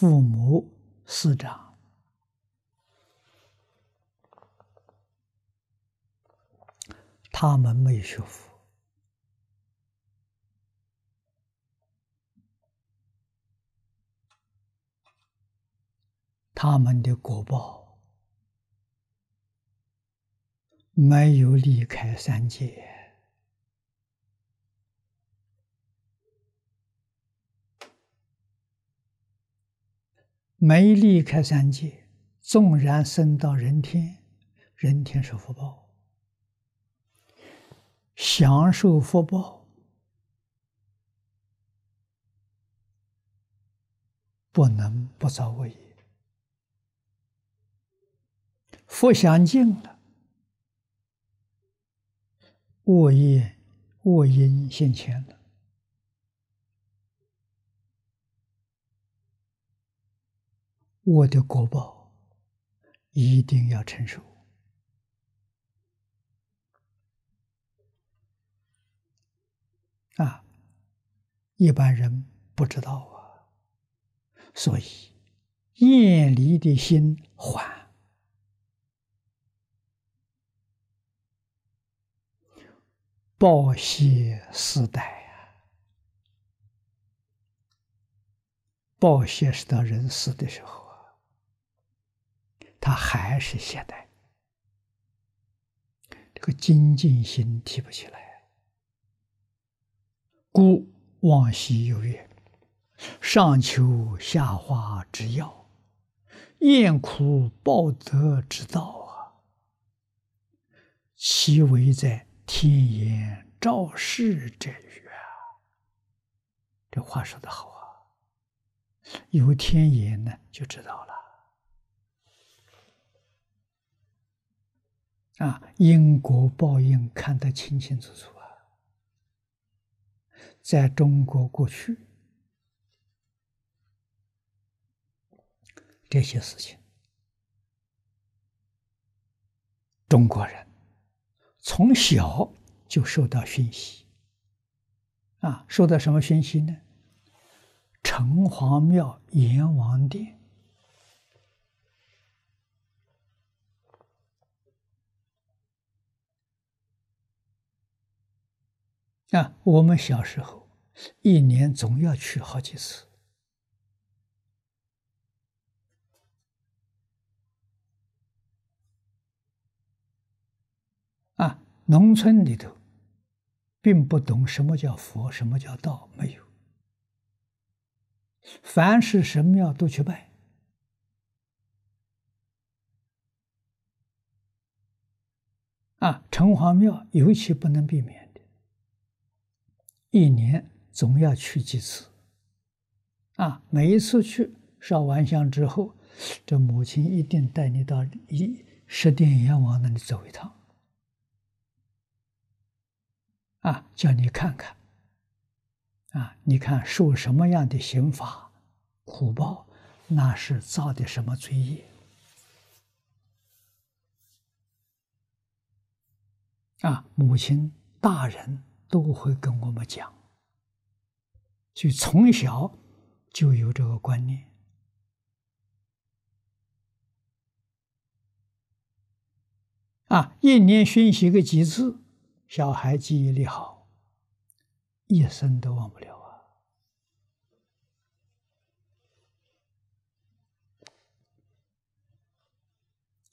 父母师长，他们没学佛，他们的果报没有离开三界。没离开三界，纵然升到人天，人天是福报，享受福报，不能不造恶业。佛享尽了，恶业、恶因现前了。我的果报一定要成熟啊！一般人不知道啊，所以艳离的心缓，报谢时代啊。报谢是到人死的时候。他还是懈怠，这个精进心提不起来。故往昔有曰：“上求下化之要，厌苦报德之道啊，其为在天言昭示者曰。”这话说的好啊，有天言呢，就知道了。啊，因果报应看得清清楚楚啊！在中国过去，这些事情，中国人从小就受到熏习。啊，受到什么熏习呢？城隍庙、阎王殿。啊，我们小时候一年总要去好几次。啊，农村里头并不懂什么叫佛，什么叫道，没有。凡是神庙都去拜，啊，城隍庙尤其不能避免。一年总要去几次，啊，每一次去烧完香之后，这母亲一定带你到一十殿阎王那里走一趟，啊，叫你看看，啊，你看受什么样的刑罚苦报，那是造的什么罪业，啊，母亲大人。都会跟我们讲，就从小就有这个观念啊。一年学习个几次，小孩记忆力好，一生都忘不了啊。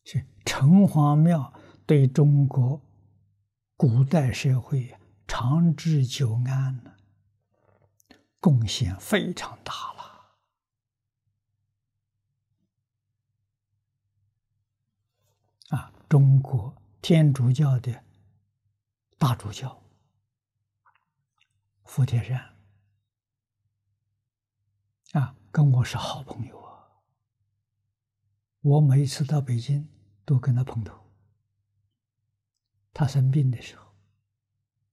是城隍庙对中国古代社会啊。长治久安呢，贡献非常大了。啊，中国天主教的大主教傅铁山啊，跟我是好朋友啊。我每次到北京都跟他碰头。他生病的时候。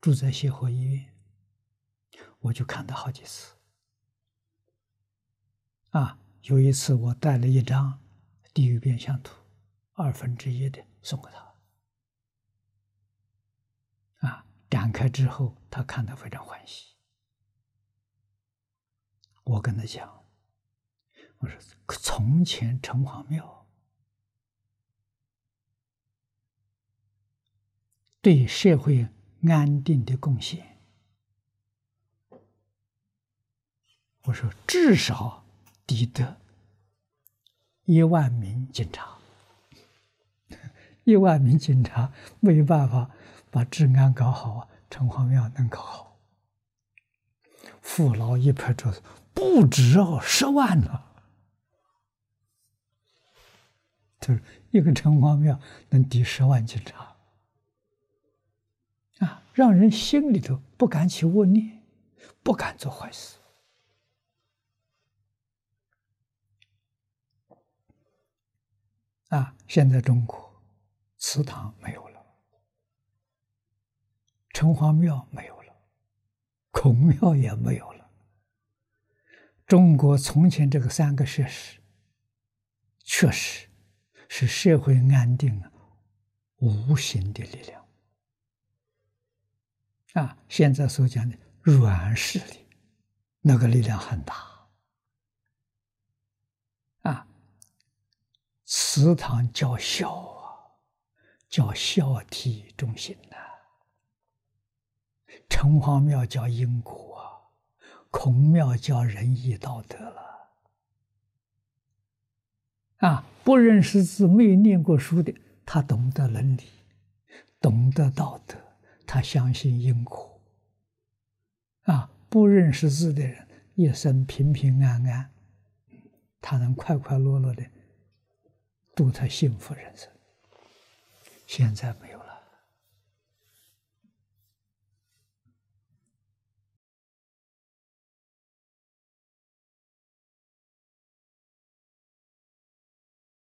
住在协和医院，我就看他好几次。啊，有一次我带了一张地狱变相图，二分之一的送给他。啊，展开之后他看的非常欢喜。我跟他讲，我说从前城隍庙对社会。安定的贡献，我说至少抵得一万名警察。一万名警察没办法把治安搞好啊，城隍庙能搞好。父老一拍桌子：“不止哦，十万呢！”就是一个城隍庙能抵十万警察。”让人心里头不敢起恶念，不敢做坏事。啊！现在中国祠堂没有了，城隍庙没有了，孔庙也没有了。中国从前这个三个设施，确实是社会安定无形的力量。啊，现在所讲的软实力，那个力量很大。啊，祠堂叫孝啊，叫孝悌忠信呐；城隍庙叫因果啊，孔庙叫仁义道德了。啊，不认识字、没念过书的，他懂得伦理，懂得道德。他相信因果，啊，不认识字的人一生平平安安，他能快快乐乐的度他幸福人生。现在没有。